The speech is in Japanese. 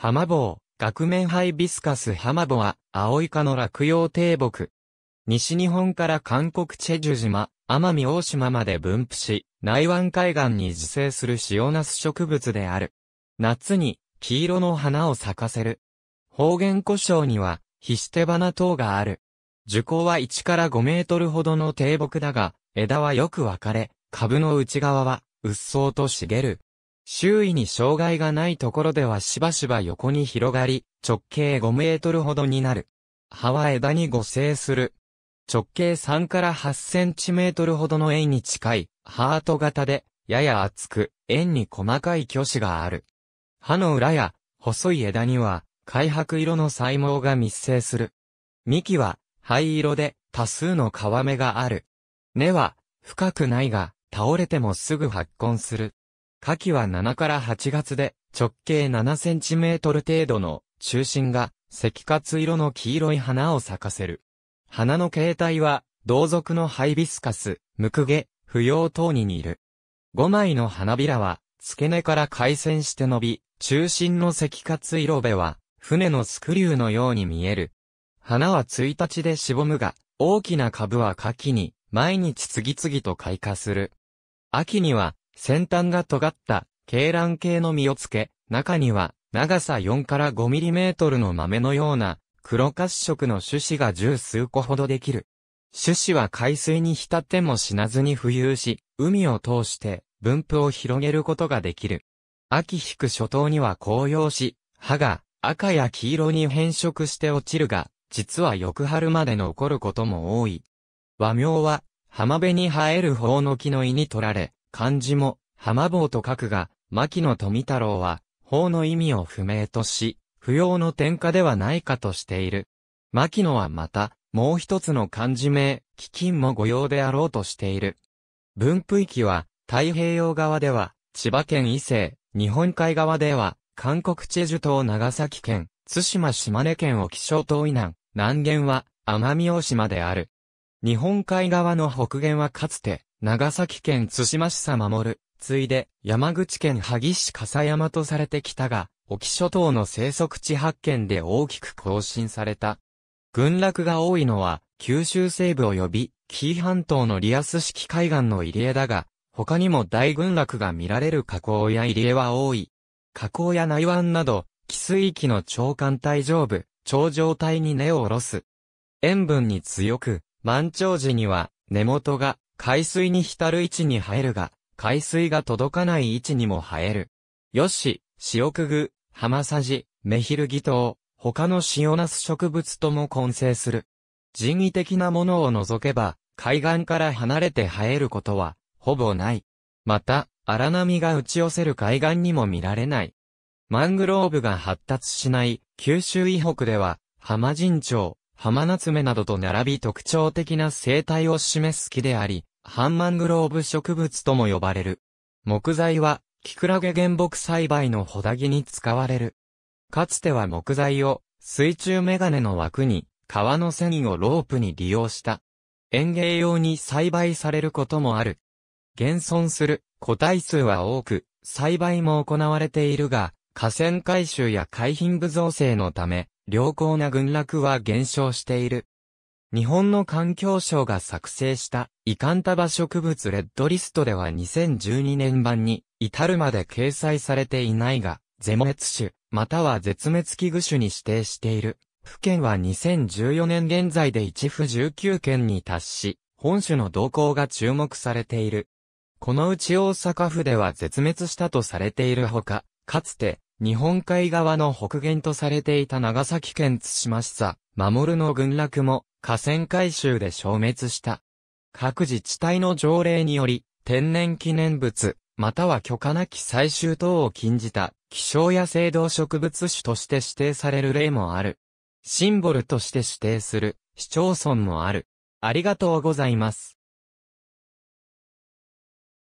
ハマボウ、額面ハイビスカスハマボは、青イ科の落葉低木。西日本から韓国チェジュ島、奄美大島まで分布し、内湾海岸に自生する塩ナス植物である。夏に、黄色の花を咲かせる。方言故障には、ヒステバナ等がある。樹高は1から5メートルほどの低木だが、枝はよく分かれ、株の内側は、うっそうと茂る。周囲に障害がないところではしばしば横に広がり、直径5メートルほどになる。葉は枝に互生する。直径3から8センチメートルほどの円に近い、ハート型で、やや厚く、円に細かい虚子がある。葉の裏や、細い枝には、開白色の細毛が密生する。幹は、灰色で、多数の皮目がある。根は、深くないが、倒れてもすぐ発根する。夏季は7から8月で、直径7センチメートル程度の中心が赤褐色の黄色い花を咲かせる。花の形態は、同族のハイビスカス、ムクゲ、不要等に似る。5枚の花びらは、付け根から回旋して伸び、中心の赤褐色べは、船のスクリューのように見える。花は1日でしぼむが、大きな株は夏季に、毎日次々と開花する。秋には、先端が尖った、鶏卵系の実をつけ、中には、長さ4から5ミリメートルの豆のような、黒褐色の種子が十数個ほどできる。種子は海水に浸っても死なずに浮遊し、海を通して分布を広げることができる。秋引く初冬には紅葉し、葉が赤や黄色に変色して落ちるが、実は翌春まで残ることも多い。和名は、浜辺に生える方の木の胃に取られ、漢字も、浜坊と書くが、牧野富太郎は、法の意味を不明とし、不要の点下ではないかとしている。牧野はまた、もう一つの漢字名、基金も御用であろうとしている。分布域は、太平洋側では、千葉県伊勢、日本海側では、韓国チェジュ島長崎県、津島島根県沖小島以南、南限は、奄美大島である。日本海側の北限はかつて、長崎県津島市佐守、ついで、山口県萩市笠山とされてきたが、沖諸島の生息地発見で大きく更新された。群落が多いのは、九州西部及び、紀伊半島のリアス式海岸の入江だが、他にも大群落が見られる河口や入江は多い。河口や内湾など、寄水域の長官帯上部、頂上帯に根を下ろす。塩分に強く、満潮時には、根元が海水に浸る位置に生えるが、海水が届かない位置にも生える。ヨシ、塩くぐ、ハマサジ、メヒルギトウ、他の塩ナス植物とも混成する。人為的なものを除けば、海岸から離れて生えることは、ほぼない。また、荒波が打ち寄せる海岸にも見られない。マングローブが発達しない九州以北では、浜人町、浜ナツメなどと並び特徴的な生態を示す木であり、ハンマングローブ植物とも呼ばれる。木材は、キクラゲ原木栽培のホダギに使われる。かつては木材を、水中メガネの枠に、革の繊維をロープに利用した。園芸用に栽培されることもある。現存する個体数は多く、栽培も行われているが、河川改修や海浜部造成のため、良好な群落は減少している。日本の環境省が作成したイカンタバ植物レッドリストでは2012年版に至るまで掲載されていないが、ゼモ滅種、または絶滅危惧種に指定している。府県は2014年現在で1府19県に達し、本種の動向が注目されている。このうち大阪府では絶滅したとされているほか、かつて、日本海側の北限とされていた長崎県津島市佐、守の群落も、河川改修で消滅した。各自治体の条例により、天然記念物、または許可なき採集等を禁じた、気象や生動植物種として指定される例もある。シンボルとして指定する、市町村もある。ありがとうございます。